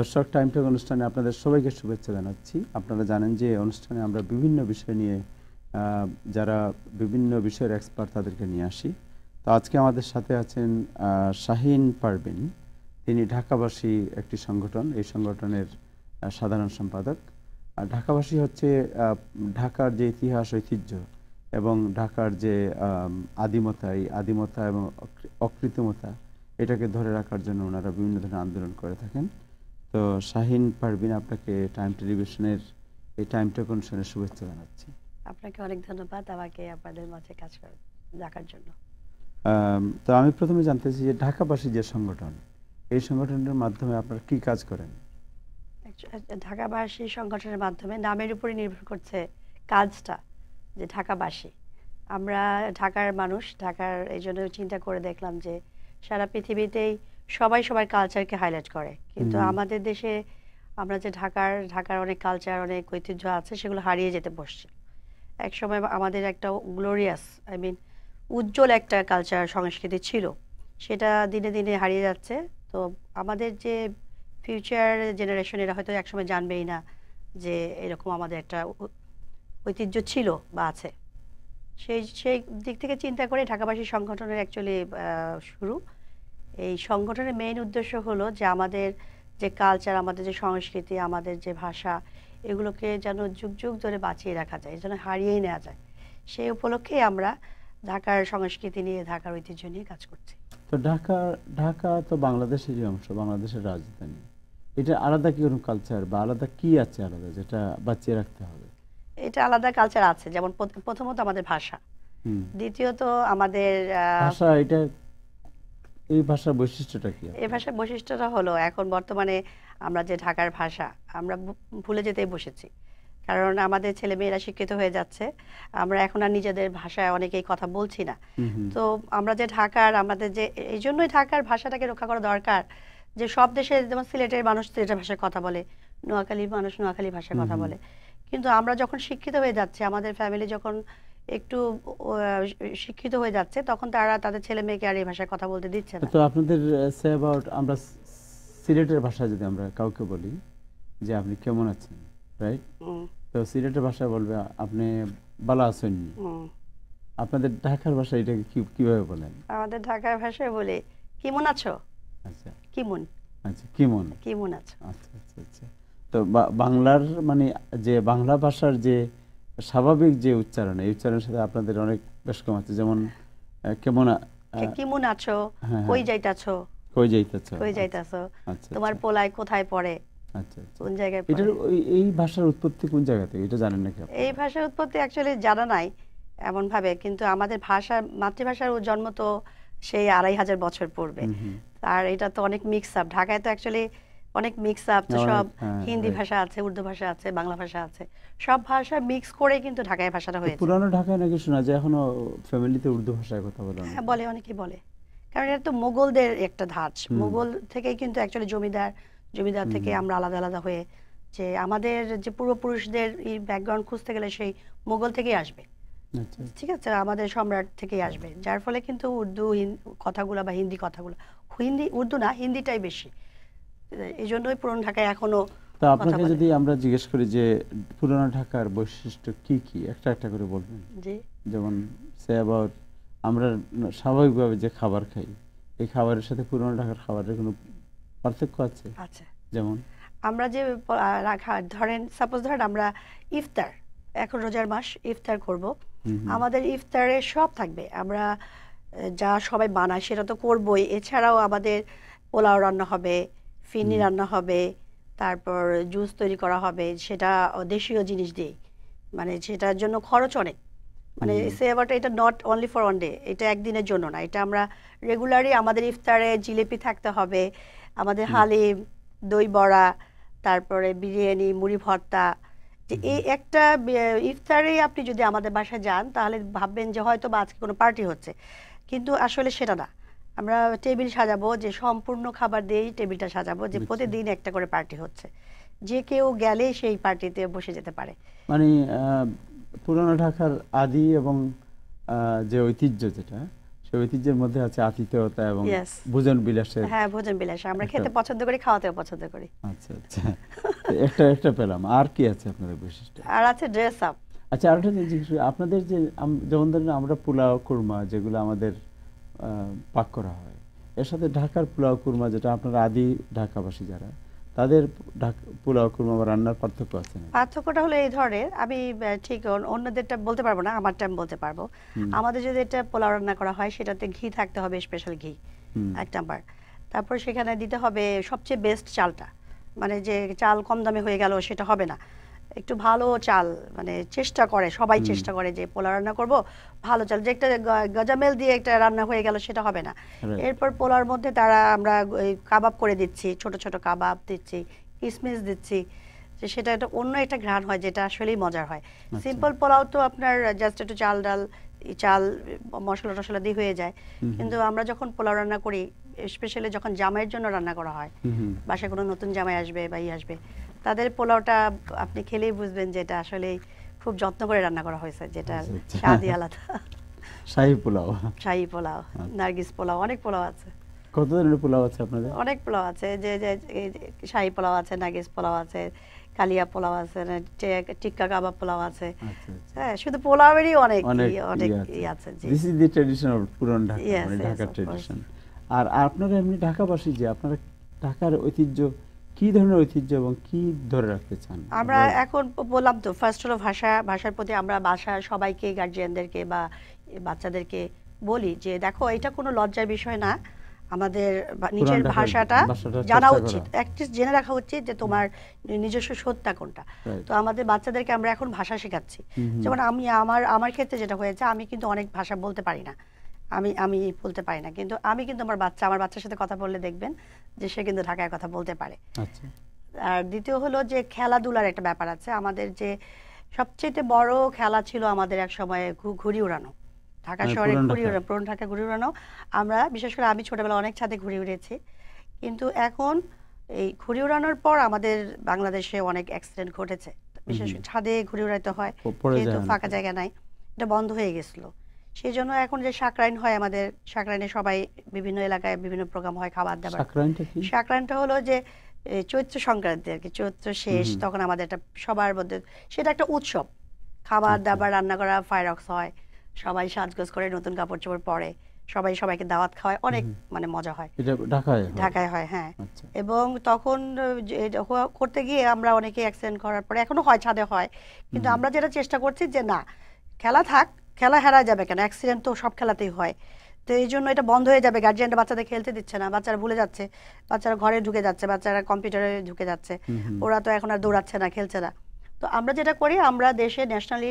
দর্শক টাইম টক অনুষ্ঠানে আপনাদের সবাইকে শুভেচ্ছা জানাচ্ছি আপনারা জানেন যে অনুষ্ঠানে আমরা বিভিন্ন বিষয় নিয়ে যারা বিভিন্ন বিষয়ের এক্সপার্ট তাদেরকে নিয়ে আসি তো আজকে আমাদের সাথে আছেন শাহিন পারবেন তিনি ঢাকাবাসী একটি সংগঠন এই সংগঠনের সাধারণ সম্পাদক ঢাকাবাসী হচ্ছে ঢাকার যে ইতিহাস ঐতিহ্য এবং ঢাকার যে আদিমতা এই আদিমতা এবং অকৃত্রিমতা এটাকে ধরে রাখার জন্য ওনারা বিভিন্ন ধরনের আন্দোলন করে থাকেন তো শাহিন পারবিন আপনাকে টাইম টেলিভিশনের এই টাইমটা কোন শুনে শুভেচ্ছা জানাচ্ছি আপনাকে অনেক ধন্যবাদ আমাকে আপনাদের মাঝে কাজ দেখার জন্য তো আমি প্রথমে জানতেছি যে ঢাকাবাসী যে সংগঠন এই সংগঠনের মাধ্যমে আপনারা কি কাজ করেন ঢাকাবাসী সংগঠনের মাধ্যমে নামের উপরে নির্ভর করছে কাজটা যে ঢাকাবাসী আমরা ঢাকার মানুষ ঢাকার এই জন্য চিন্তা করে দেখলাম যে সারা পৃথিবীতেই সবাই সবার কালচারকে হাইলাইট করে কিন্তু আমাদের দেশে আমরা যে ঢাকার ঢাকার অনেক কালচার অনেক ঐতিহ্য আছে সেগুলো হারিয়ে যেতে বসছে এক সময় আমাদের একটা গ্লোরিয়াস আই মিন উজ্জ্বল একটা কালচার সংস্কৃতি ছিল সেটা দিনে দিনে হারিয়ে যাচ্ছে তো আমাদের যে ফিউচার জেনারেশন এরা হয়তো একসময় জানবেই না যে এরকম আমাদের একটা ঐতিহ্য ছিল বা আছে সেই সেই দিক থেকে চিন্তা করে ঢাকাবাসী সংগঠনের অ্যাকচুয়ালি শুরু এই সংগঠনের মেইন উদ্দেশ্য হলো যে আমাদের যে কালচার আমাদের যে সংস্কৃতি আমাদের যে ভাষা এগুলোকে যেন যুগ যুগ ধরে বাঁচিয়ে রাখা যায় যেন হারিয়েই নেওয়া যায় সেই উপলক্ষে আমরা ঢাকার সংস্কৃতি নিয়ে ঢাকার ঐতিহ্য নিয়ে কাজ করছি তো ঢাকা ঢাকা তো বাংলাদেশেরই অংশ বাংলাদেশের রাজধানী এটা আলাদা কি কোনো কালচার বা আলাদা কি আছে আলাদা যেটা বাঁচিয়ে রাখতে হবে এটা আলাদা কালচার আছে যেমন প্রথমত আমাদের ভাষা দ্বিতীয়ত আমাদের ভাষা এটা এই ভাষার বৈশিষ্ট্যটা কি এই ভাষার বৈশিষ্ট্যটা হলো এখন বর্তমানে আমরা যে ঢাকার ভাষা আমরা ভুলে যেতেই বসেছি কারণ আমাদের ছেলে মেয়েরা শিক্ষিত হয়ে যাচ্ছে আমরা এখন আর নিজেদের ভাষায় অনেকেই কথা বলছি না তো আমরা যে ঢাকার আমাদের যে এই জন্যই ঢাকার ভাষাটাকে রক্ষা করা দরকার যে সব দেশে যেমন সিলেটের মানুষ সিলেটের ভাষায় কথা বলে নোয়াখালীর মানুষ নোয়াখালী ভাষায় কথা বলে কিন্তু আমরা যখন শিক্ষিত হয়ে যাচ্ছি আমাদের ফ্যামিলি যখন একটু শিক্ষিত হয়ে যাচ্ছে তখন তারা তাদের ছেলে মেয়েকে আর এই ভাষায় কথা বলতে দিচ্ছে না তো আপনাদের সে অ্যাবাউট আমরা সিলেটের ভাষা যদি আমরা কাউকে বলি যে আপনি কেমন আছেন রাইট তো সিলেটের ভাষা বলবে আপনি ভালো আছেন আপনাদের ঢাকার ভাষা এটাকে কিভাবে বলেন আমাদের ঢাকার ভাষায় বলে কেমন আছো আচ্ছা কিমন আচ্ছা কিমন কিমন আছো আচ্ছা আচ্ছা আচ্ছা তো বাংলার মানে যে বাংলা ভাষার যে স্বাভাবিক যে উচ্চারণ এই উচ্চারণের সাথে আপনাদের অনেক বেশ কম আছে যেমন কেমন কেমন আছো হ্যাঁ, হ্যাঁ। কই যাইতাছো কই যাইতাছো কই যাইতাছো আচ্ছা, আচ্ছা। তোমার পোলায় কোথায় পড়ে আচ্ছা, কোন জায়গায় এই ভাষার উৎপত্তি কোন এই ভাষার উৎপত্তি জানা নাই এমন ভাবে কিন্তু আমাদের মাতৃভাষার জন্ম তো সেই আড়াই হাজার বছর আর এটা তো অনেক মিক্স আপ ঢাকায় তো অনেক মিক্স আপ সব হ্যাঁ, হিন্দি ভাষা আছে উর্দু ভাষা আছে বাংলা ভাষা আছে সব ভাষা মিক্স করে কিন্তু ঢাকায় ভাষাটা হয়েছে পুরানো ঢাকায় নাকি শোনা যায় এখনো ফ্যামিলিতে উর্দু ভাষায় কথা বলে হ্যাঁ বলে অনেকেই বলে কারণ এটা তো মোগলদের একটা ধাঁচ মোগল থেকেই কিন্তু অ্যাকচুয়ালি জমিদার জমিদার থেকে আমরা আলাদা আলাদা হয়ে যে আমাদের যে পূর্বপুরুষদের এই ব্যাকগ্রাউন্ড খুঁজতে গেলে সেই মোগল থেকেই আসবে আচ্ছা। ঠিক আছে আমাদের সম্রাট থেকেই আসবে যার ফলে কিন্তু উর্দু কথাগুলো বা হিন্দি কথাগুলো হিন্দি উর্দু না হিন্দিটাই বেশি এই জন্যই পুরনো ঢাকায় এখনো তা আপনাকে যদি আমরা জিজ্ঞেস করি যে পুরনো ঢাকার বৈশিষ্ট্য কি কি একটা একটা করে বলবেন যেমন সে অ্যাবাউট আমরা স্বাভাবিকভাবে যে খাবার খাই এই খাবারের সাথে পুরনো ঢাকার খাবারের কোনো পার্থক্য আছে আচ্ছা যেমন আমরা যে রাখা ধরেন সাপোজ ধরেন আমরা ইফতার এখন রোজার মাস ইফতার করব আমাদের ইফতারে সব থাকবে আমরা যা সবাই বানায় সেটা তো করবই এছাড়াও আমাদের পোলাও রান্না হবে ফিনি রান্না হবে তারপর জুস তৈরি করা হবে সেটা দেশীয় জিনিস দিয়ে মানে সেটার জন্য খরচ অনেক মানে সেভাটা এটা not only for one day এটা একদিনের জন্য না এটা আমরা রেগুলারই আমাদের ইফতারে জিলিপি থাকতে হবে আমাদের হালিম দই বড়া তারপরে বিরিয়ানি মুড়ি ভর্তা যে এই একটা ইফতারেই আপনি যদি আমাদের বাসায় যান তাহলে ভাববেন যে হয়তো বা আজকে কোনো পার্টি হচ্ছে কিন্তু আসলে সেটা না আমরা টেবিল সাজাবো যে সম্পূর্ণ খাবার দিয়েই টেবিলটা সাজাবো যে আচ্ছা। প্রতিদিন একটা করে পার্টি হচ্ছে যে কেউ গেলে সেই পার্টিতে বসে যেতে পারে মানে পুরনো ঢাকার আদি এবং যে ঐতিহ্য যেটা সেই ঐতিহ্যের মধ্যে আছে আতিথেয়তা এবং ভোজন বিলাসের হ্যাঁ ভোজন বিলাস আমরা খেতে পছন্দ করি খাওয়াতেও পছন্দ করি আচ্ছা আচ্ছা একটা একটা পেলাম আর কি আছে আপনাদের বৈশিষ্ট্য আর আছে ড্রেস আপ আচ্ছা একটা জিনিস আপনাদের যে যেমন ধরেন আমরা পোলাও কুরমা যেগুলো আমাদের পাক করা হয় এর সাথে ঢাকার পোলাও কুরমা যেটা আপনার আদি ঢাকাবাসী যারা তাদের পোলাও কুরমা বা রান্নার পার্থক্য আছে পার্থক্যটা হলো এই ধরনের আমি ঠিক অন্যদেরটা বলতে পারবো না আমারটা আমি বলতে পারবো আমাদের যদি এটা পোলাও রান্না করা হয় সেটাতে ঘি থাকতে হবে স্পেশাল ঘি এক নাম্বার তারপর সেখানে দিতে হবে সবচেয়ে বেস্ট চালটা মানে যে চাল কম দামে হয়ে গেল সেটা হবে না একটু ভালো চাল মানে চেষ্টা করে সবাই চেষ্টা করে যে পোলা রান্না করব ভালো চাল যে একটা গজামেল দিয়ে একটা রান্না হয়ে গেল সেটা হবে না এরপর পোলার মধ্যে তারা আমরা কাবাব করে দিচ্ছি ছোট ছোট কাবাব দিচ্ছি কিসমিস দিচ্ছি যে সেটা একটা অন্য একটা ঘ্রাণ হয় যেটা আসলেই মজার হয় সিম্পল আচ্ছা। পোলাও তো আপনার জাস্ট একটু চাল ডাল চাল মশলা টশলা দিয়ে হয়ে যায় কিন্তু আমরা যখন পোলাও রান্না করি স্পেশালি যখন জামাইয়ের জন্য রান্না করা হয় বাসায় কোনো নতুন জামাই আসবে বা ই আসবে তাদের পোলাওটা আপনি খেলেই বুঝবেন যে এটা আসলে খুব যত্ন করে রান্না করা হয়েছে যেটা আচ্ছা, আচ্ছা। স্বাদই আলাদা শাহী পোলাও শাহী পোলাও আচ্ছা। নার্গিস পোলাও অনেক পোলাও আছে কত ধরনের পোলাও আছে আপনাদের অনেক পোলাও আছে যে যে শাহী পোলাও আছে নার্গিস পোলাও আছে কালিয়া পোলাও আছে টিক্কা কাবাব পোলাও আছে হ্যাঁ শুধু পোলাওয়েরই অনেক অনেক ইয়ে, ইয়ে আছে this is the tradition of Puran Dhaka মানে ঢাকা ট্র্যাডিশন আর আপনারা এমনি ঢাকাবাসী যে আপনারা ঢাকার ঐতিহ্য কি ধরনের ঐতিহ্য এবং কি ধরে রাখতে চান আমরা এখন বললাম তো ফার্স্ট হলো ভাষা ভাষার প্রতি আমরা ভাষা সবাইকে গার্জিয়ানদেরকে বা বাচ্চাদেরকে বলি যে দেখো এটা কোনো লজ্জার বিষয় না আমাদের নিজের ভাষাটা জানা উচিত অ্যাটলিস্ট জেনে রাখা উচিত যে তোমার নিজস্ব সত্তা কোনটা তো আমাদের বাচ্চাদেরকে আমরা এখন ভাষা শেখাচ্ছি যেমন আমি আমার আমার ক্ষেত্রে যেটা হয়েছে আমি কিন্তু অনেক ভাষা বলতে পারি না আমি আমি বলতে পারি না কিন্তু আমি কিন্তু আমার বাচ্চা আমার বাচ্চার সাথে কথা বললে দেখবেন যে সে কিন্তু ঢাকায় কথা বলতে পারে আচ্ছা। আর দ্বিতীয় হলো যে খেলাধুলার একটা ব্যাপার আছে আমাদের যে সবচেয়ে বড় খেলা ছিল আমাদের এক সময় ঘুড়ি উড়ানো ঢাকা হ্যাঁ, শহরে ঘুড়ি উড়ানো পুরনো ঢাকা ঘুড়ি উড়ানো আমরা বিশেষ করে আমি ছোটবেলা অনেক ছাদে ঘুড়ি উড়েছি কিন্তু এখন এই ঘুড়ি উড়ানোর পর আমাদের বাংলাদেশে অনেক অ্যাক্সিডেন্ট ঘটেছে বিশেষ ছাদে ঘুড়ি উড়াইতে হয় কিন্তু ফাঁকা জায়গা নাই এটা বন্ধ হয়ে গেছিলো সেই জন্য এখন যে সাকরাইন হয় আমাদের সাকরাইনে সবাই বিভিন্ন এলাকায় বিভিন্ন প্রোগ্রাম হয় খাবার দাবার সাকরাইনটা হলো যে চৈত্র সংক্রান্তি আর কি চৈত্র শেষ তখন আমাদের একটা সবার মধ্যে সেটা একটা উৎসব খাবার দাবার আচ্ছা। রান্না করা ফায়ারক্স হয় সবাই সাজগোজ করে নতুন কাপড় চোপড় পরে সবাই সবাইকে দাওয়াত খাওয়ায় অনেক মানে মজা হয় ঢাকায় ঢাকায় হয় হ্যাঁ আচ্ছা। এবং তখন করতে গিয়ে আমরা অনেকে অ্যাক্সিডেন্ট করার পরে এখনো হয় ছাদে হয় কিন্তু আমরা যেটা চেষ্টা করছি যে না খেলা থাক খেলা হারা যাবে কেন অ্যাক্সিডেন্ট তো সব খেলাতেই হয় তো এই জন্য এটা বন্ধ হয়ে যাবে গার্জিয়ানরা বাচ্চাদের খেলতে দিচ্ছে না বাচ্চারা ভুলে যাচ্ছে বাচ্চারা ঘরে ঢুকে যাচ্ছে বাচ্চারা কম্পিউটারে ঢুকে যাচ্ছে ওরা তো এখন আর দৌড়াচ্ছে না খেলছে না তো আমরা যেটা করি আমরা দেশে ন্যাশনালি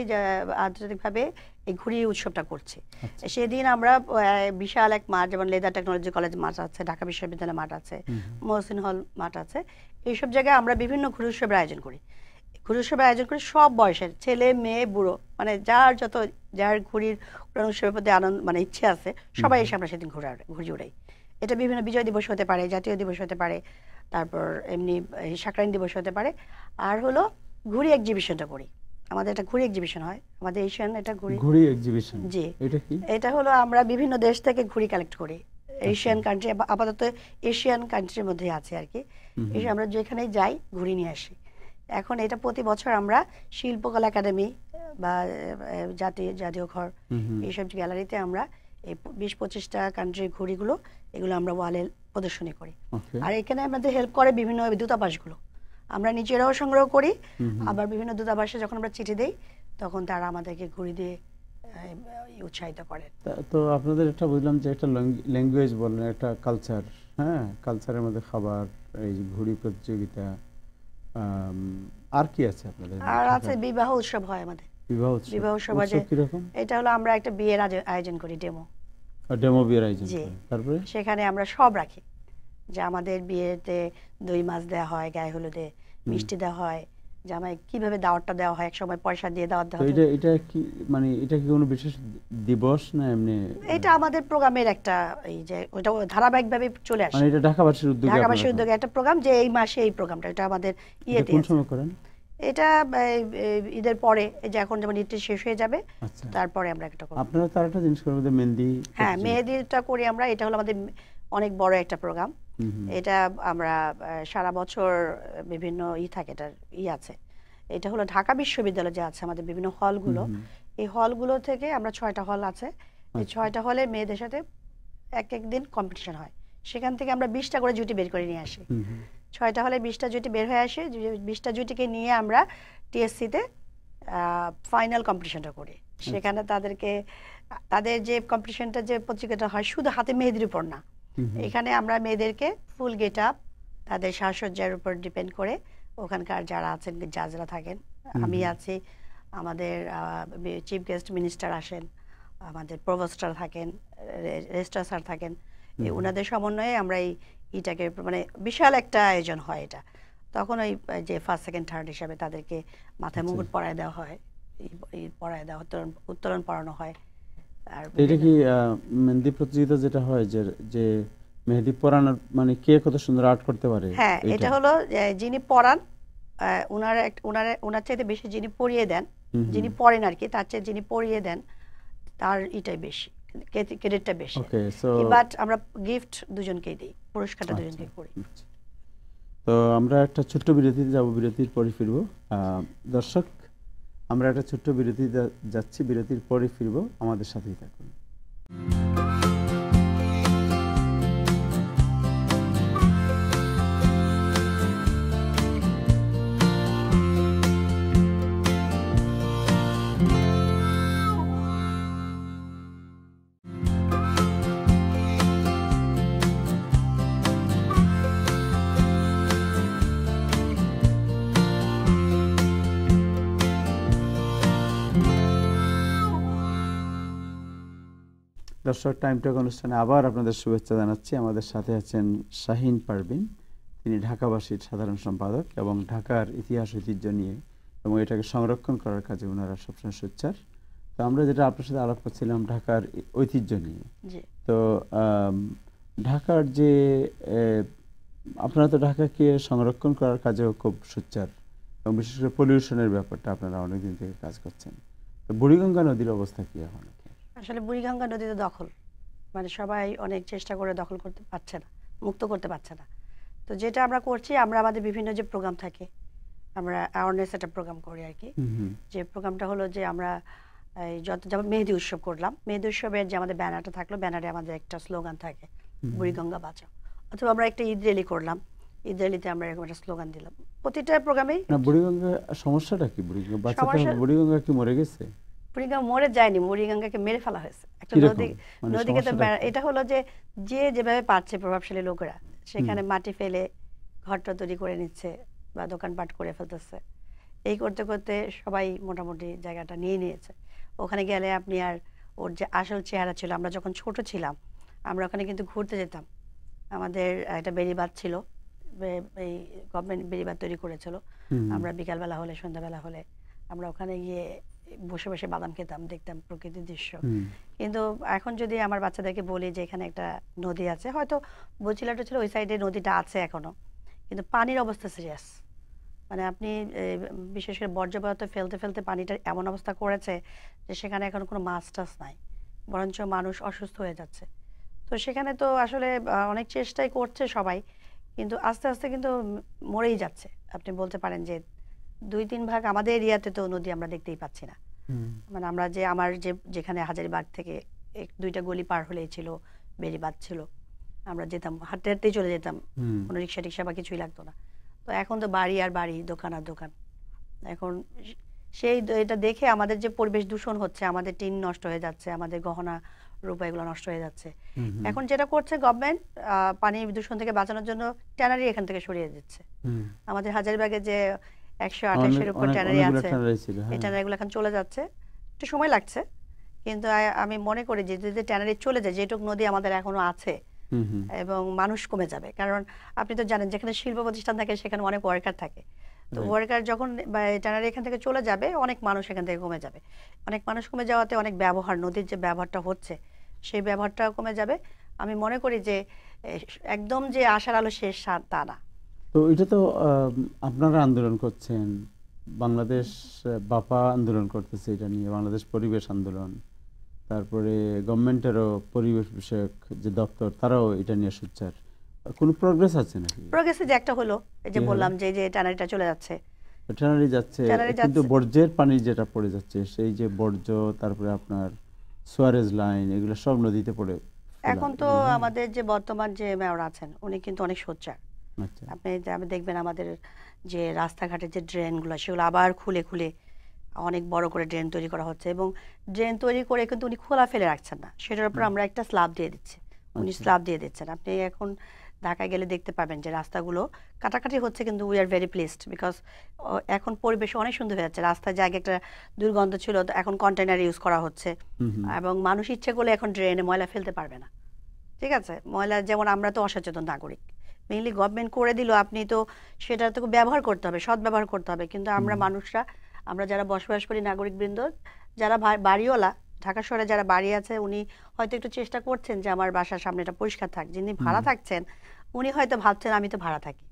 আন্তর্জাতিকভাবে এই ঘুরি উৎসবটা করছি আচ্ছা। সেদিন আমরা বিশাল এক মাঠ যেমন লেদার টেকনোলজি কলেজ মাঠ আছে ঢাকা বিশ্ববিদ্যালয় মাঠ আছে মহসিন হল মাঠ আছে এইসব জায়গায় আমরা বিভিন্ন ঘুরি উৎসবের আয়োজন করি হুজুর আয়োজন করে সব বয়সের ছেলে মেয়ে বুড়ো মানে যার যত যার ঘুরির উৎসবের প্রতি আনন্দ মানে ইচ্ছে আছে সবাই এসে আমরা সেদিন ঘুরে ঘুরি উড়াই এটা বিভিন্ন বিজয় দিবস হতে পারে জাতীয় দিবস হতে পারে তারপর এমনি সাকরাইন দিবস হতে পারে আর হলো ঘুরি এক্সিবিশনটা করি আমাদের এটা ঘুরি এক্সিবিশন হয় আমাদের এশিয়ান এটা ঘুরি ঘুরি এক্সিবিশন জি এটা কি এটা হলো আমরা বিভিন্ন দেশ থেকে ঘুরি কালেক্ট করি এশিয়ান আচ্ছা। কান্ট্রি আপাতত এশিয়ান কান্ট্রির মধ্যে আছে আর কি আমরা যেখানেই যাই ঘুরি নিয়ে আসি এখন এটা প্রতি বছর আমরা শিল্পকলা একাডেমি বা জাতীয় জাতীয় ঘর এইসব গ্যালারিতে আমরা এই বিশ পঁচিশটা কান্ট্রি ঘুড়িগুলো এগুলো আমরা ওয়ালে প্রদর্শনী করি আর এখানে আমাদের হেল্প করে বিভিন্ন দূতাবাসগুলো আমরা নিজেরাও সংগ্রহ করি আবার বিভিন্ন দূতাবাসে যখন আমরা চিঠি দিই তখন তারা আমাদেরকে ঘুরি দিয়ে উৎসাহিত করে তো আপনাদের একটা বুঝলাম যে একটা ল্যাঙ্গুয়েজ বললেন একটা কালচার হ্যাঁ কালচারের মধ্যে খাবার এই ঘুড়ি প্রতিযোগিতা আর কি আছে আপনাদের আর আছে বিবাহ উৎসব হয় আমাদের বিবাহ উৎসব বিবাহ উৎসব কি রকম এটা হলো আমরা একটা বিয়ের আয়োজন করি ডেমো ডেমো বিয়ের আয়োজন করি তারপরে সেখানে আমরা সব রাখি যে আমাদের বিয়েতে দই মাছ দেওয়া হয় গায়ে হলুদে মিষ্টি দেওয়া হয় যে আমায় কিভাবে দাওয়াতটা দেওয়া হয় এক সময় পয়সা দিয়ে দাওয়াত দেওয়া এটা এটা কি মানে এটা কি কোনো বিশেষ দিবস না এমনি এটা আমাদের প্রোগ্রামের একটা এই যে ওটা ধারাবাহিকভাবে চলে মানে আসে মানে এটা ঢাকাবাসীর উদ্যোগে ঢাকাবাসীর উদ্যোগে একটা প্রোগ্রাম যে এই মাসে এই প্রোগ্রামটা এটা আমাদের ইয়েতে কোন সময় করেন এটা ঈদের পরে যে এখন যেমন ঈদটা শেষ হয়ে যাবে আচ্ছা। তারপরে আমরা একটা করব আপনারা তার একটা জিনিস করবেন মেহেদি হ্যাঁ মেহেদিটা করি আমরা এটা হলো আমাদের অনেক বড় একটা প্রোগ্রাম Mm-hmm. এটা আমরা সারা বছর বিভিন্ন ই থাকে এটার ই আছে এটা হলো ঢাকা বিশ্ববিদ্যালয় যে আছে আমাদের বিভিন্ন হলগুলো mm-hmm. এই হলগুলো থেকে আমরা ছয়টা হল আছে এই আচ্ছা। ছয়টা হলে মেয়েদের সাথে এক এক দিন কম্পিটিশন হয় সেখান থেকে আমরা বিশটা করে জুটি বের করে নিয়ে আসি mm-hmm. ছয়টা হলে বিশটা জুটি বের হয়ে আসে বিশটা জুটিকে নিয়ে আমরা টিএসসিতে ফাইনাল কম্পিটিশনটা করি আচ্ছা। সেখানে তাদেরকে তাদের যে কম্পিটিশনটা যে প্রতিযোগিতা হয় শুধু হাতে মেহেদির উপর না এখানে আমরা মেয়েদেরকে ফুল গেট আপ তাদের সাজসজ্জার উপর ডিপেন্ড করে ওখানকার যারা আছেন জাজরা থাকেন আমি আছি আমাদের চিফ গেস্ট মিনিস্টার আসেন আমাদের প্রভোস্টার থাকেন রেজিস্ট্রার স্যার থাকেন ওনাদের সমন্বয়ে আমরা এই এটাকে মানে বিশাল একটা আয়োজন হয় এটা তখন ওই যে ফার্স্ট সেকেন্ড থার্ড হিসাবে তাদেরকে মাথায় আচ্ছা। মুকুট পরায় দেওয়া হয় পরায় দেওয়া উত্তরণ উত্তরণ পড়ানো হয় এটা কি মেহেদি প্রতিযোগিতা যেটা হয় যে যে মেহেদি পরানোর মানে কে কত সুন্দর আর্ট করতে পারে হ্যাঁ এটা হলো যিনি পরান ওনার ওনার ওনার চাইতে বেশি যিনি পরিয়ে দেন যিনি পরেন আর কি তার চেয়ে যিনি পরিয়ে দেন তার এটাই বেশি ক্রেডিটটা বেশি ওকে সো বাট আমরা গিফট দুজনকেই দিই পুরস্কারটা আচ্ছা, দুজনকে করি আচ্ছা। তো আমরা একটা ছোট্ট বিরতিতে যাব বিরতির পরে ফিরবো দর্শক আমরা একটা ছোট্ট বিরতি যাচ্ছি বিরতির পরে ফিরব আমাদের সাথেই থাকুন দর্শক টক অনুষ্ঠানে আবার আপনাদের শুভেচ্ছা জানাচ্ছি আমাদের সাথে আছেন শাহিন পারভিন তিনি ঢাকাবাসীর সাধারণ সম্পাদক এবং ঢাকার ইতিহাস ঐতিহ্য নিয়ে এবং এটাকে সংরক্ষণ করার কাজে ওনারা সবসময় সোচ্চার তো আমরা যেটা আপনার সাথে আলাপ করছিলাম ঢাকার ঐতিহ্য নিয়ে তো ঢাকার যে আপনারা তো ঢাকাকে সংরক্ষণ করার কাজেও খুব সোচ্চার এবং বিশেষ করে পলিউশনের ব্যাপারটা আপনারা অনেকদিন থেকে কাজ করছেন তো বুড়িগঙ্গা নদীর অবস্থা কী এখন আসলে বুড়িগঙ্গা নদীতে দখল মানে সবাই অনেক চেষ্টা করে দখল করতে পারছে না মুক্ত করতে পারছে না তো যেটা আমরা করছি আমরা আমাদের বিভিন্ন যে প্রোগ্রাম থাকে আমরা অ্যাওয়ারনেস একটা প্রোগ্রাম করি আর কি যে প্রোগ্রামটা হলো যে আমরা এই যত যেমন মেহেদি উৎসব করলাম মেহেদি উৎসবের যে আমাদের ব্যানারটা থাকলো ব্যানারে আমাদের একটা স্লোগান থাকে বুড়িগঙ্গা বাঁচাও অথবা আমরা একটা ঈদ রেলি করলাম ঈদ রেলিতে আমরা এরকম একটা স্লোগান দিলাম প্রতিটা প্রোগ্রামে বুড়িগঙ্গা সমস্যাটা কি বুড়িগঙ্গা বুড়িগঙ্গা কি মরে গেছে বুড়িগঙ্গা মরে যায়নি বুড়িগঙ্গাকে মেরে ফেলা হয়েছে একটা নদী মানে নদীকে তো এটা হলো যে যে যেভাবে পারছে প্রভাবশালী লোকেরা সেখানে মাটি ফেলে ঘরটা তৈরি করে নিচ্ছে বা দোকানপাট করে ফেলতেছে এই করতে করতে সবাই মোটামুটি জায়গাটা নিয়ে নিয়েছে ওখানে গেলে আপনি আর ওর যে আসল চেহারা ছিল আমরা যখন ছোট ছিলাম আমরা ওখানে কিন্তু ঘুরতে যেতাম আমাদের একটা বেরিবাদ ছিল এই গভর্নমেন্ট বেরিবাদ তৈরি করেছিল আমরা বিকালবেলা হলে সন্ধ্যাবেলা হলে আমরা ওখানে গিয়ে বসে বসে বাদাম খেতাম দেখতাম প্রকৃতির দৃশ্য কিন্তু এখন যদি আমার বাচ্চাদেরকে বলি যে এখানে একটা নদী আছে হয়তো বচিলাটা ছিল ওই সাইডে নদীটা আছে এখনো কিন্তু পানির অবস্থা সিরিয়াস মানে আপনি বিশেষ করে বর্জ্য পদার্থ ফেলতে ফেলতে পানিটা এমন অবস্থা করেছে যে সেখানে এখন কোনো মাছ টাছ নাই বরঞ্চ মানুষ অসুস্থ হয়ে যাচ্ছে তো সেখানে তো আসলে অনেক চেষ্টাই করছে সবাই কিন্তু আস্তে আস্তে কিন্তু মরেই যাচ্ছে আপনি বলতে পারেন যে দুই তিন ভাগ আমাদের এরিয়াতে তো নদী আমরা দেখতেই পাচ্ছি না মানে আমরা যে আমার যে যেখানে হাজারিবাগ থেকে এক দুইটা গলি পার হলেই ছিল বেরিবাদ ছিল আমরা যেতাম হাঁটতে হাঁটতেই চলে যেতাম কোনো রিক্সা টিক্সা বা কিছুই লাগতো না তো এখন তো বাড়ি আর বাড়ি দোকান আর দোকান এখন সেই এটা দেখে আমাদের যে পরিবেশ দূষণ হচ্ছে আমাদের টিন নষ্ট হয়ে যাচ্ছে আমাদের গহনা রূপা এগুলো নষ্ট হয়ে যাচ্ছে এখন যেটা করছে গভর্নমেন্ট পানি দূষণ থেকে বাঁচানোর জন্য ট্যানারি এখান থেকে সরিয়ে দিচ্ছে আমাদের হাজারিবাগে যে হ্যাঁ। কিন্তু আমি এবং মানুষ জানেন যেখানে শিল্প প্রতিষ্ঠান থাকে সেখানে অনেক ওয়ার্কার থাকে তো ওয়ার্কার যখন ট্যানারি এখান থেকে চলে যাবে অনেক মানুষ এখান থেকে কমে যাবে অনেক মানুষ কমে যাওয়াতে অনেক ব্যবহার নদীর যে ব্যবহারটা হচ্ছে সেই ব্যবহারটাও কমে যাবে আমি মনে করি যে একদম যে আশার আলো শেষ তা না তো এটা তো আপনারা আন্দোলন করছেন বাংলাদেশ বাপা আন্দোলন করতেছে এটা নিয়ে বাংলাদেশ পরিবেশ আন্দোলন তারপরে গভর্নমেন্টেরও পরিবেশ বিষয়ক যে দপ্তর তারাও এটা নিয়ে সোচ্চার কোনো প্রোগ্রেস আছে নাকি প্রোগ্রেসে যে একটা হলো এই যে বললাম যে যে টানারিটা চলে যাচ্ছে টানারি যাচ্ছে কিন্তু বর্জ্যের পানি যেটা পড়ে যাচ্ছে সেই যে বর্জ্য তারপরে আপনার সোয়ারেজ লাইন এগুলো সব নদীতে পড়ে এখন তো আমাদের যে বর্তমান যে মেয়র আছেন উনি কিন্তু অনেক সোচ্চার আচ্ছা। আপনি দেখবেন আমাদের যে রাস্তাঘাটের যে ড্রেনগুলো সেগুলো আবার খুলে খুলে অনেক বড় করে ড্রেন তৈরি করা হচ্ছে এবং ড্রেন তৈরি করে কিন্তু উনি খোলা ফেলে রাখছেন না সেটার উপর আমরা একটা স্ল্যাব দিয়ে দিচ্ছি উনি আচ্ছা। স্ল্যাব দিয়ে দিচ্ছেন আপনি এখন ঢাকায় গেলে দেখতে পাবেন যে রাস্তাগুলো কাটাকাটি হচ্ছে কিন্তু we are very placed because এখন পরিবেশ অনেক সুন্দর হয়ে যাচ্ছে রাস্তার জায়গায় একটা দুর্গন্ধ ছিল এখন কন্টেনার ইউজ করা হচ্ছে এবং মানুষ ইচ্ছে করলে এখন ড্রেনে ময়লা ফেলতে পারবে না ঠিক আছে ময়লা যেমন আমরা তো অসচেতন নাগরিক মেইনলি গভর্নমেন্ট করে দিল আপনি তো সেটা তো ব্যবহার করতে হবে সৎ ব্যবহার করতে হবে কিন্তু আমরা মানুষরা আমরা যারা বসবাস করি নাগরিকবৃন্দ যারা বাড়িওয়ালা ঢাকা শহরে যারা বাড়ি আছে উনি হয়তো একটু চেষ্টা করছেন যে আমার বাসার সামনেটা পরিষ্কার থাক যিনি ভাড়া থাকছেন উনি হয়তো ভাবছেন আমি তো ভাড়া থাকি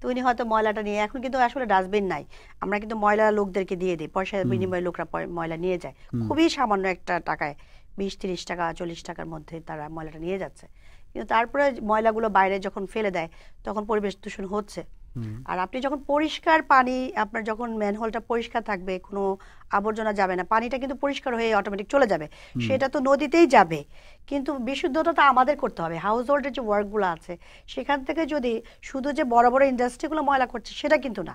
তো উনি হয়তো ময়লাটা নিয়ে এখন কিন্তু আসলে ডাস্টবিন নাই আমরা কিন্তু ময়লা লোকদেরকে দিয়ে দিই পয়সা বিনিময়ে লোকরা ময়লা নিয়ে যায় খুবই সামান্য একটা টাকায় বিশ তিরিশ টাকা চল্লিশ টাকার মধ্যে তারা ময়লাটা নিয়ে যাচ্ছে কিন্তু তারপরে ময়লাগুলো বাইরে যখন ফেলে দেয় তখন পরিবেশ দূষণ হচ্ছে আর আপনি যখন পরিষ্কার পানি আপনার যখন ম্যানহোলটা পরিষ্কার থাকবে কোনো আবর্জনা যাবে না পানিটা কিন্তু পরিষ্কার হয়ে অটোমেটিক চলে যাবে সেটা তো নদীতেই যাবে কিন্তু বিশুদ্ধতা তো আমাদের করতে হবে হাউস হোল্ডের যে ওয়ার্কগুলো আছে সেখান থেকে যদি শুধু যে বড় বড় ইন্ডাস্ট্রিগুলো ময়লা করছে সেটা কিন্তু না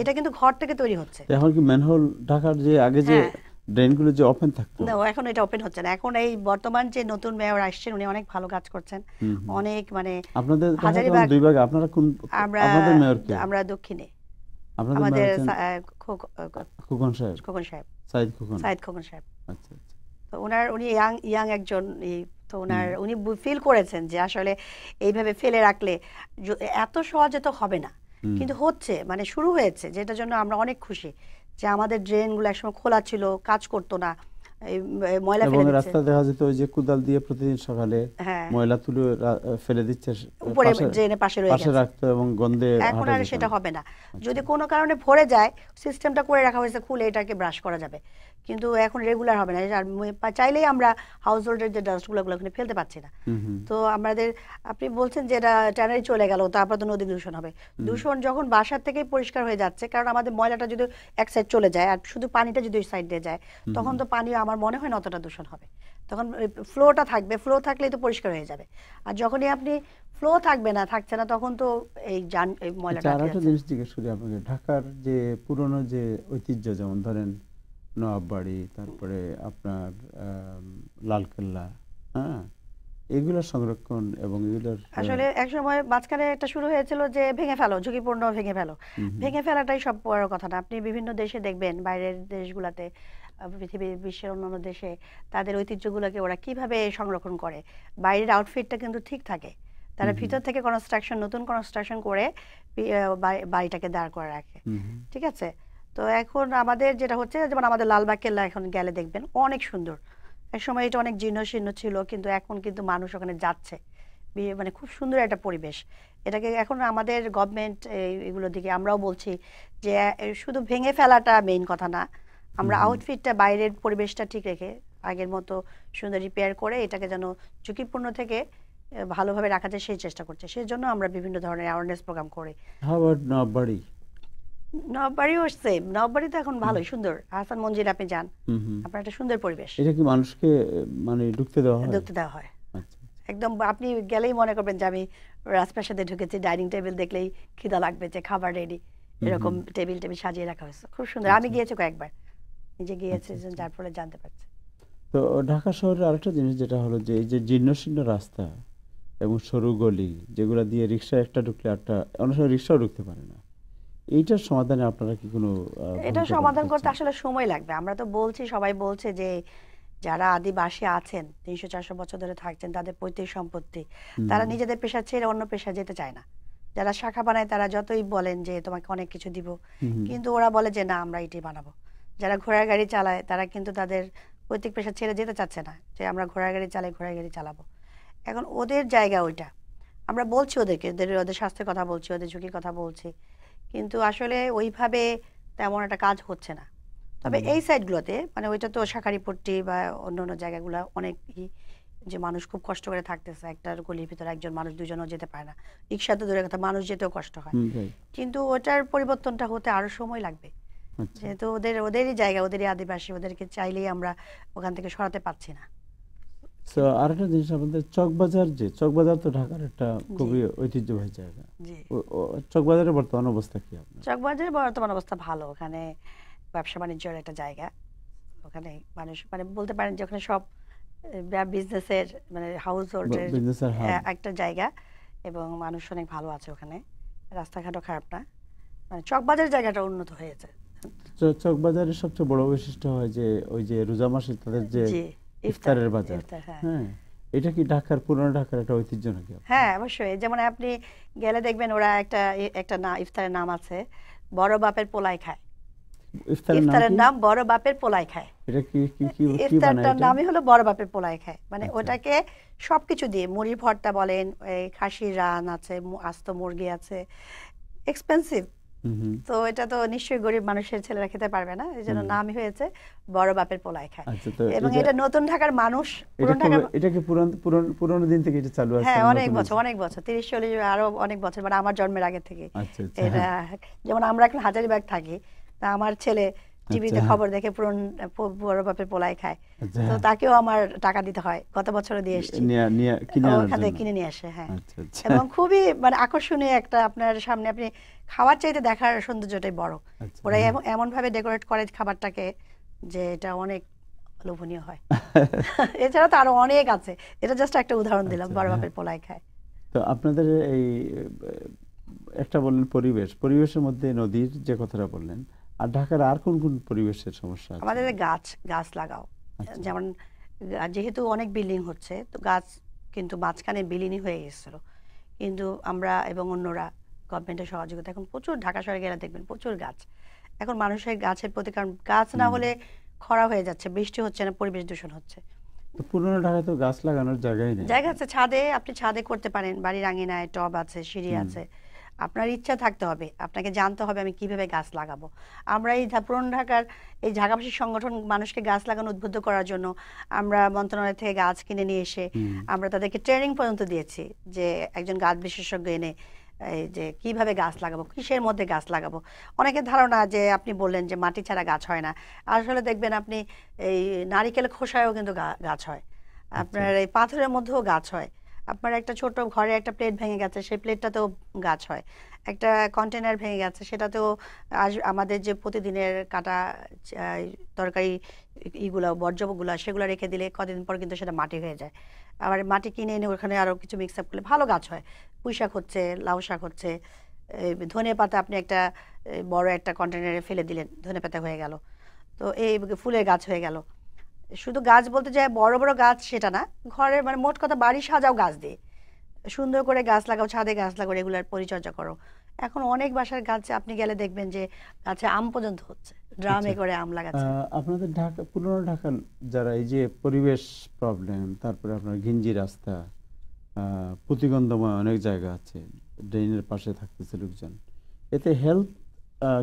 এটা কিন্তু ঘর থেকে তৈরি হচ্ছে এখন কি ম্যানহোল ঢাকার যে আগে যে হ্যাঁ। ড্রেনগুলো যে ওপেন থাকতো না এখন এটা ওপেন হচ্ছে না এখন এই বর্তমান যে নতুন মেয়র আসছেন উনি অনেক ভালো কাজ করছেন অনেক মানে আপনাদের দুই ভাগে আপনারা কোন আমাদের মেয়র কে আমরা দক্ষিণে আমাদের খোকন সাহেব খোকন সাহেব সাইদ খোকন সাইদ খোকন সাহেব আচ্ছা, আচ্ছা। তো ওনার উনি ইয়াং ইয়াং একজন তো ওনার উনি ফিল করেছেন যে আসলে এইভাবে ফেলে রাখলে এত সহজে তো হবে না কিন্তু হচ্ছে মানে শুরু হয়েছে যেটার জন্য আমরা অনেক খুশি যে আমাদের ড্রেনগুলো একসময় খোলা ছিল কাজ করতো না ময়লা ফেলে রাস্তা দেখা যেত যে কুদাল দিয়ে প্রতিদিন সকালে হ্যাঁ। ময়লা তুলে ফেলে দিচ্ছে উপরে ড্রেনে পাশে রয়ে রাখতো এবং গন্ধে এখন আর সেটা হবে না যদি আচ্ছা। কোনো কারণে ভরে যায় সিস্টেমটা করে রাখা হয়েছে খুলে এটাকে ব্রাশ করা যাবে কিন্তু এখন রেগুলার হবে না আর চাইলেই আমরা হাউস হোল্ডের যে ডাস্টগুলো ওখানে ফেলতে পারছি না তো আমাদের আপনি বলছেন যে এটা ট্যানারি চলে গেল তারপর তো নদী দূষণ হবে দূষণ যখন বাসার থেকে পরিষ্কার হয়ে যাচ্ছে কারণ আমাদের ময়লাটা যদি এক সাইড চলে যায় আর শুধু পানিটা যদি ওই সাইড দিয়ে যায় তখন তো পানি আমার মনে হয় না অতটা দূষণ হবে তখন ফ্লোটা থাকবে ফ্লো থাকলেই তো পরিষ্কার হয়ে যাবে আর যখনই আপনি ফ্লো থাকবে না থাকছে না তখন তো এই যান ময়লাটা আচ্ছা, জিনিস জিজ্ঞেস করি আপনাকে ঢাকার যে পুরনো যে ঐতিহ্য যেমন ধরেন নবাববাড়ি তারপরে আপনার লালকেল্লা হ্যাঁ এগুলা সংরক্ষণ এবং এগুলোর হ্যাঁ। আসলে এক সময় মাঝখানে একটা শুরু হয়েছিল যে ভেঙে ফেলো ঝুঁকিপূর্ণ ভেঙে ফেলো ভেঙে ফেলাটাই সব বড় কথা না আপনি বিভিন্ন দেশে দেখবেন বাইরের দেশগুলাতে পৃথিবীর বিশ্বের অন্যান্য দেশে তাদের ঐতিহ্যগুলোকে ওরা কিভাবে সংরক্ষণ করে বাইরের আউটফিটটা কিন্তু ঠিক থাকে তারা ভিতর থেকে কনস্ট্রাকশন নতুন কনস্ট্রাকশন করে বাড়িটাকে দাঁড় করে রাখে ঠিক আছে তো এখন আমাদের যেটা হচ্ছে যেমন আমাদের লালবাগ কেল্লা এখন গেলে দেখবেন অনেক সুন্দর এক সময় এটা অনেক জীর্ণ শীর্ণ ছিল কিন্তু এখন কিন্তু মানুষ ওখানে যাচ্ছে মানে খুব সুন্দর একটা পরিবেশ এটাকে এখন আমাদের গভর্নমেন্ট এগুলোর দিকে আমরাও বলছি যে শুধু ভেঙে ফেলাটা মেইন কথা না আমরা আউটফিটটা বাইরের পরিবেশটা ঠিক রেখে আগের মতো সুন্দর রিপেয়ার করে এটাকে যেন ঝুঁকিপূর্ণ থেকে ভালোভাবে রাখা যায় সেই চেষ্টা করছে সেই জন্য আমরা বিভিন্ন ধরনের অ্যাওয়ারনেস প্রোগ্রাম করি নববাড়িও সেম নববাড়ি তো এখন ভালোই সুন্দর হাসান মঞ্জিল আপনি যান আপনার একটা সুন্দর পরিবেশ এটা কি মানুষকে মানে ঢুকতে দেওয়া হয় ঢুকতে দেওয়া হয় আচ্ছা। একদম আপনি গেলেই মনে করবেন যে আমি রাজপ্রাসাদে ঢুকেছি ডাইনিং টেবিল দেখলেই খিদা লাগবে যে খাবার রেডি এরকম টেবিল টেবিল সাজিয়ে রাখা হয়েছে খুব সুন্দর আমি আচ্ছা। গিয়েছি কয়েকবার নিজে গিয়েছি আচ্ছা, যার ফলে জানতে পারছি তো ঢাকা শহরের আরেকটা জিনিস যেটা হলো যে এই যে রাস্তা এবং সরু গলি যেগুলো দিয়ে রিক্সা একটা ঢুকলে একটা অনেক সময় রিক্সাও ঢুকতে পারে না এইটার সমাধানে আপনারা কি কোনো এটা সমাধান করতে আসলে সময় লাগবে আমরা তো বলছি সবাই বলছে যে যারা আদিবাসী আছেন তিনশো চারশো বছর ধরে থাকছেন তাদের পৈতৃক সম্পত্তি তারা নিজেদের পেশা ছেড়ে অন্য পেশা যেতে চায় না যারা শাখা বানায় তারা যতই বলেন যে তোমাকে অনেক কিছু দিব কিন্তু ওরা বলে যে না আমরা এটি বানাবো যারা ঘোড়ার গাড়ি চালায় তারা কিন্তু তাদের পৈতৃক পেশা ছেড়ে যেতে চাচ্ছে না যে আমরা ঘোড়ার গাড়ি চালাই ঘোড়ার গাড়ি চালাবো এখন ওদের জায়গা ওইটা আমরা বলছি ওদেরকে ওদের ওদের স্বাস্থ্যের কথা বলছি ওদের ঝুঁকির কথা বলছি কিন্তু আসলে ওইভাবে তেমন একটা কাজ হচ্ছে না তবে এই সাইডগুলোতে মানে ওইটা তো শাখারিপট্টি বা অন্য অন্য জায়গাগুলো অনেকই যে মানুষ খুব কষ্ট করে থাকতেছে একটা গলির ভিতরে একজন মানুষ দুজনও যেতে পারে না রিক্সা তো দূরের কথা মানুষ যেতেও কষ্ট হয় কিন্তু ওটার পরিবর্তনটা হতে আরো সময় লাগবে আচ্ছা। যেহেতু ওদের ওদেরই জায়গা ওদেরই আদিবাসী ওদেরকে চাইলেই আমরা ওখান থেকে সরাতে পারছি না সো আরেকটা জিনিস আমাদের চকবাজার যে চকবাজার তো ঢাকার একটা খুবই ঐতিহ্যবাহী জায়গা চকবাজারের বর্তমান অবস্থা কি আপনার চকবাজারের বর্তমান অবস্থা ভালো ওখানে ব্যবসা বাণিজ্যের একটা জায়গা ওখানে মানুষ মানে বলতে পারেন যে ওখানে সব বিজনেসের মানে হাউস হোল্ডের একটা জায়গা এবং মানুষ অনেক ভালো আছে ওখানে রাস্তাঘাটও খারাপ না মানে চকবাজার জায়গাটা উন্নত হয়েছে চকবাজারের সবচেয়ে বড় বৈশিষ্ট্য হয় যে ওই যে রোজা মাসে তাদের যে ইফতারের বাজার হ্যাঁ।, হ্যাঁ এটা কি ঢাকার পুরনো ঢাকার একটা ঐতিহ্য নাকি হ্যাঁ অবশ্যই যেমন আপনি গেলে দেখবেন ওরা একটা একটা না ইফতারের নাম আছে বড় বাপের পোলাই খায় ইফতারের নাম বড় বাপের পোলাই খায় এটা কি কি কি ইফতারটার নামই হলো বড় বাপের পোলাই খায় মানে আচ্ছা। ওটাকে সবকিছু দিয়ে মুড়ি ভর্তা বলেন এই খাসির রান আছে আস্ত মুরগি আছে এক্সপেন্সিভ তো এটা তো নিশ্চয়ই গরিব মানুষের ছেলেরা খেতে পারবে না এই জন্য নামই হয়েছে বড় বাপের পোলায় খায় আচ্ছা, এবং এটা নতুন ঢাকার মানুষ এটা কি পুরনো দিন থেকে এটা চালু আছে হ্যাঁ অনেক বছর অনেক বছর তিরিশ চল্লিশ আরো অনেক বছর মানে আমার জন্মের আগে থেকে আচ্ছা, আচ্ছা, হ্যাঁ। এটা যেমন আমরা এখন হাজারিবাগ থাকি তা আমার ছেলে টিভিতে আচ্ছা। খবর দেখে পুরন বড় বাপের পোলাই খায় আচ্ছা। তো তাকেও আমার টাকা দিতে হয় গত বছরও দিয়ে এসেছি ওখানে কিনে নিয়ে আসে হ্যাঁ আচ্ছা, এবং খুবই মানে আকর্ষণীয় একটা আপনার সামনে আপনি খাওয়ার চাইতে দেখার সৌন্দর্যটাই বড় ওরা এমন ভাবে ডেকোরেট করে খাবারটাকে যে এটা অনেক লোভনীয় হয় এছাড়া তো আরো অনেক আছে এটা জাস্ট একটা উদাহরণ দিলাম বড় বাপের হ্যাঁ। পোলাই খায় তো আপনাদের এই একটা বললেন পরিবেশ পরিবেশের মধ্যে নদীর যে কথাটা বললেন আর ঢাকার আর কোন কোন পরিবেশের সমস্যা আছে আমাদের গাছ গাছ লাগাও আচ্ছা। যেমন যেহেতু অনেক বিল্ডিং হচ্ছে তো গাছ কিন্তু মাঝখানে বিলীনই হয়ে গেছিল কিন্তু আমরা এবং অন্যরা গভর্নমেন্টের সহযোগিতা এখন প্রচুর ঢাকা শহরে গেলে দেখবেন প্রচুর গাছ এখন মানুষের গাছের প্রতি কারণ গাছ না হলে খরা হয়ে যাচ্ছে বৃষ্টি হচ্ছে না পরিবেশ দূষণ হচ্ছে পুরনো ঢাকায় তো গাছ লাগানোর জায়গাই নেই জায়গা আছে ছাদে আপনি ছাদে করতে পারেন বাড়ির আঙিনায় টব আছে সিঁড়ি আছে আপনার ইচ্ছা থাকতে হবে আপনাকে জানতে হবে আমি কিভাবে গাছ লাগাবো আমরা এই পুরনো ঢাকার এই ঝাঁকাবাসী সংগঠন মানুষকে গাছ লাগানো উদ্বুদ্ধ করার জন্য আমরা মন্ত্রণালয় থেকে গাছ কিনে নিয়ে এসে আমরা তাদেরকে ট্রেনিং পর্যন্ত দিয়েছি যে একজন গাছ বিশেষজ্ঞ এনে এই যে কিভাবে গাছ লাগাবো কিসের মধ্যে গাছ লাগাবো অনেকের ধারণা যে আপনি বললেন যে মাটি ছাড়া গাছ হয় না আসলে দেখবেন আপনি এই নারিকেল খোসায়ও কিন্তু গাছ হয় আচ্ছা। আপনার এই পাথরের মধ্যেও গাছ হয় আপনার একটা ছোট ঘরে একটা প্লেট ভেঙে গেছে সেই প্লেটটাতেও গাছ হয় একটা কন্টেনার ভেঙে গেছে সেটাতেও আজ আমাদের যে প্রতিদিনের কাটা তরকারি ইগুলো বর্জ্যগুলো সেগুলো রেখে দিলে কদিন পর কিন্তু সেটা মাটি হয়ে যায় আবার মাটি কিনে এনে ওখানে আরও কিছু মিক্স আপ করলে ভালো গাছ হয় পুঁই শাক হচ্ছে লাউ শাক হচ্ছে ধনে পাতা আপনি একটা বড় একটা কন্টেনারে ফেলে দিলেন ধনে পাতা হয়ে গেল তো এই ফুলের গাছ হয়ে গেল শুধু গাছ বলতে যায় বড় বড় গাছ সেটা না ঘরের মানে মোট কথা বাড়ি সাজাও গাছ দিয়ে সুন্দর করে গাছ লাগাও ছাদে গাছ লাগাও রেগুলার পরিচর্যা করো এখন অনেক বাসার গাছে আপনি গেলে দেখবেন যে গাছে আম পর্যন্ত হচ্ছে ড্রামে আচ্ছা। করে আম লাগাচ্ছে আপনাদের ঢাকা পুরনো ঢাকা যারা এই যে পরিবেশ প্রবলেম তারপরে আপনার ঘিঞ্জি রাস্তা প্রতিগন্ধময় অনেক জায়গা আছে ড্রেনের পাশে থাকতেছে লোকজন এতে হেলথ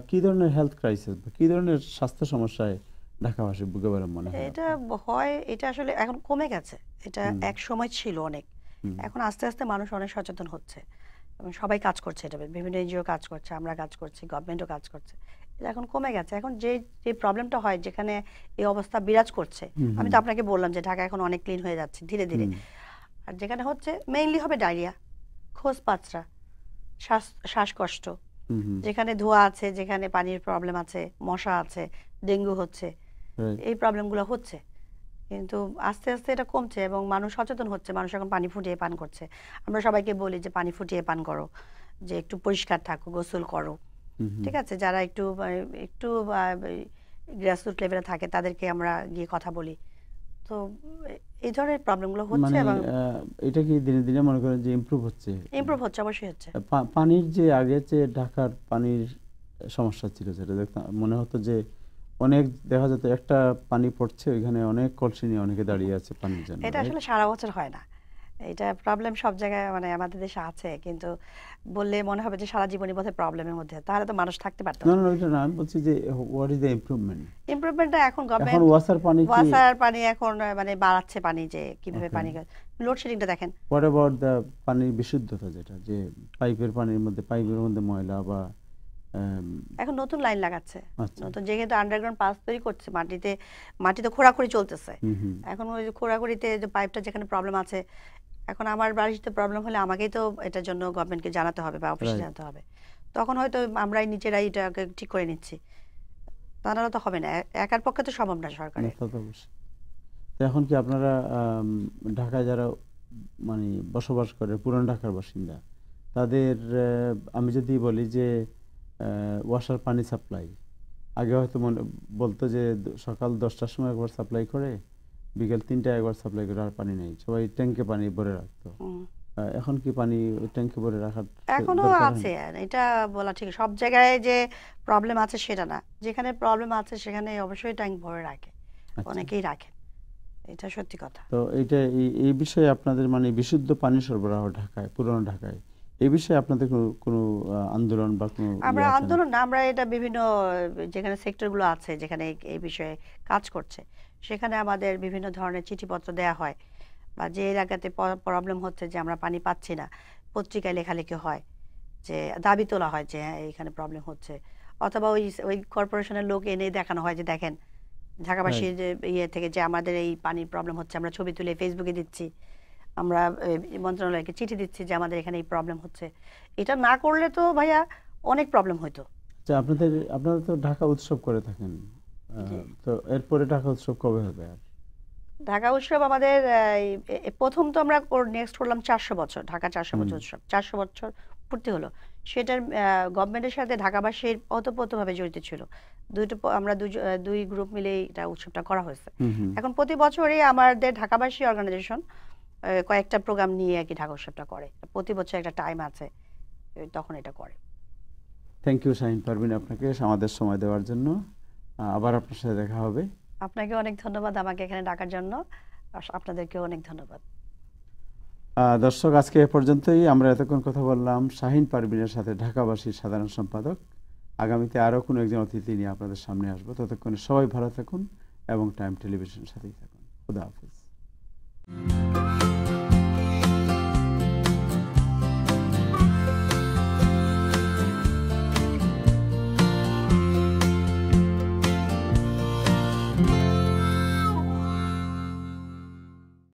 কি ধরনের হেলথ ক্রাইসিস বা কি ধরনের স্বাস্থ্য সমস্যায় ঢাকা ঢাকাবাসী বুকে বলে মনে হয় এটা হয় এটা আসলে এখন কমে গেছে এটা এক সময় ছিল অনেক এখন আস্তে আস্তে মানুষ অনেক সচেতন হচ্ছে সবাই কাজ করছে এটা বিভিন্ন এনজিও কাজ করছে আমরা কাজ করছি গভর্নমেন্টও কাজ করছে এটা এখন কমে গেছে এখন যে যে প্রবলেমটা হয় যেখানে এই অবস্থা বিরাজ করছে আমি তো আপনাকে বললাম যে ঢাকা এখন অনেক ক্লিন হয়ে যাচ্ছে ধীরে ধীরে আর যেখানে হচ্ছে মেইনলি হবে ডায়রিয়া খোঁজ পাত্রা শ্বাস শ্বাসকষ্ট যেখানে ধোঁয়া আছে যেখানে পানির প্রবলেম আছে মশা আছে ডেঙ্গু হচ্ছে এই প্রবলেমগুলো হচ্ছে কিন্তু আস্তে আস্তে এটা কমছে এবং মানুষ সচেতন হচ্ছে মানুষ এখন পানি ফুটিয়ে পান করছে আমরা সবাইকে বলি যে পানি ফুটিয়ে পান করো যে একটু পরিষ্কার থাকো গোসল করো ঠিক আছে যারা একটু একটু গ্রাসরুট লেভেলে থাকে তাদেরকে আমরা গিয়ে কথা বলি তো এই ধরনের প্রবলেমগুলো হচ্ছে মানে, এবং এটা কি দিনে দিনে মনে করেন যে ইমপ্রুভ হচ্ছে ইমপ্রুভ হচ্ছে অবশ্যই হচ্ছে পানির যে আগে যে ঢাকার পানির সমস্যা ছিল সেটা দেখতাম মনে হতো যে অনেক দেখা যেত একটা পানি পড়ছে ওইখানে অনেক কলসি নিয়ে অনেকে দাঁড়িয়ে আছে পানির জন্য এটা আসলে সারা বছর হয় না এটা প্রবলেম সব জায়গায় মানে আমাদের দেশে আছে কিন্তু বললে মনে হবে যে সারা জীবনই বোধহয় প্রবলেমের মধ্যে তাহলে তো মানুষ থাকতে পারতো না না ওইটা না আমি বলছি যে হোয়াট ইজ দ্য ইমপ্রুভমেন্ট ইমপ্রুভমেন্টটা এখন গভর্নমেন্ট এখন ওয়াসার পানি কি ওয়াসার পানি এখন মানে বাড়াচ্ছে পানি যে কিভাবে পানি লোড শেডিংটা দেখেন হোয়াট অ্যাবাউট দ্য পানির বিশুদ্ধতা যেটা যে পাইপের পানির মধ্যে পাইপের মধ্যে ময়লা বা Um, এখন নতুন লাইন লাগাচ্ছে আচ্ছা। নতুন যেহেতু আন্ডারগ্রাউন্ড পাস তৈরি করছে মাটিতে মাটিতে খোঁড়াখুড়ি চলতেছে এখন ওই খোঁড়াখুড়িতে যে পাইপটা যেখানে প্রবলেম আছে এখন আমার বাড়িতে প্রবলেম হলে আমাকেই তো এটার জন্য গভর্নমেন্টকে জানাতে হবে বা অফিসে জানাতে হবে তখন হয়তো আমরাই নিজেরাই এটাকে ঠিক করে নিচ্ছি তাহলে তো হবে না একার পক্ষে তো সম্ভব না সরকারের এখন কি আপনারা ঢাকায় যারা মানে বসবাস করে পুরান ঢাকার বাসিন্দা তাদের আমি যদি বলি যে ওয়াশার পানি সাপ্লাই আগে হয়তো মনে বলতো যে সকাল দশটার সময় একবার সাপ্লাই করে বিকেল তিনটায় একবার সাপ্লাই করে আর পানি নেই সবাই ট্যাঙ্কে পানি ভরে রাখতো এখন কি পানি ট্যাঙ্কে ভরে রাখার এখনো আছে এটা বলা ঠিক সব জায়গায় যে প্রবলেম আছে সেটা না যেখানে প্রবলেম আছে সেখানে অবশ্যই ট্যাঙ্ক ভরে রাখে আচ্ছা। অনেকেই রাখে এটা সত্যি কথা তো এটা এই বিষয়ে আপনাদের মানে বিশুদ্ধ পানি সরবরাহ ঢাকায় পুরনো ঢাকায় এই বিষয়ে আপনাদের কোনো আন্দোলন বা কোনো ইয়ে আমরা আন্দোলন আমরা এটা বিভিন্ন যেখানে সেক্টরগুলো আছে যেখানে এই বিষয়ে কাজ করছে সেখানে আমাদের বিভিন্ন ধরনের চিঠিপত্র দেয়া হয় বা যে এলাকাতে প্রবলেম হচ্ছে যে আমরা পানি পাচ্ছি না পত্রিকায় লেখালেখি হয় যে দাবি তোলা হয় যে হ্যাঁ এইখানে প্রবলেম হচ্ছে অথবা ওই ওই কর্পোরেশনের লোক এনে দেখানো হয় যে দেখেন ঢাকাবাসীর ইয়ে থেকে যে আমাদের এই পানির প্রবলেম হচ্ছে আমরা ছবি তুলে ফেসবুকে দিচ্ছি আমরা মন্ত্রণালয়কে চিঠি দিচ্ছি যে আমাদের এখানে এই প্রবলেম হচ্ছে এটা না করলে তো ভাইয়া অনেক প্রবলেম হইতো আচ্ছা, আপনাদের আপনারা তো ঢাকা উৎসব করে থাকেন তো এরপরে ঢাকা উৎসব কবে হবে আর ঢাকা উৎসব আমাদের প্রথম তো আমরা নেক্সট করলাম চারশো বছর ঢাকা চারশো বছর উৎসব চারশো বছর পূর্তি হলো সেটার গভর্নমেন্টের সাথে ঢাকাবাসীর অতপ্রতভাবে জড়িত ছিল দুইটা আমরা দুই গ্রুপ মিলে এটা উৎসবটা করা হয়েছে এখন প্রতি বছরই আমাদের ঢাকাবাসী অর্গানাইজেশন কয়েকটা প্রোগ্রাম নিয়ে আর কি ঢাকা করে প্রতি বছর একটা টাইম আছে তখন এটা করে থ্যাংক ইউ শাহিন পারভিন আপনাকে আমাদের সময় দেওয়ার জন্য আবার আপনার সাথে দেখা হবে আপনাকে অনেক ধন্যবাদ আমাকে এখানে ডাকার জন্য আপনাদেরকেও অনেক ধন্যবাদ দর্শক আজকে এ পর্যন্তই আমরা এতক্ষণ কথা বললাম শাহিন পারভিনের সাথে ঢাকাবাসীর সাধারণ সম্পাদক আগামীতে আরও কোনো একজন অতিথি নিয়ে আপনাদের সামনে আসবো ততক্ষণে সবাই ভালো থাকুন এবং টাইম টেলিভিশন সাথেই থাকুন খুদা হাফিজ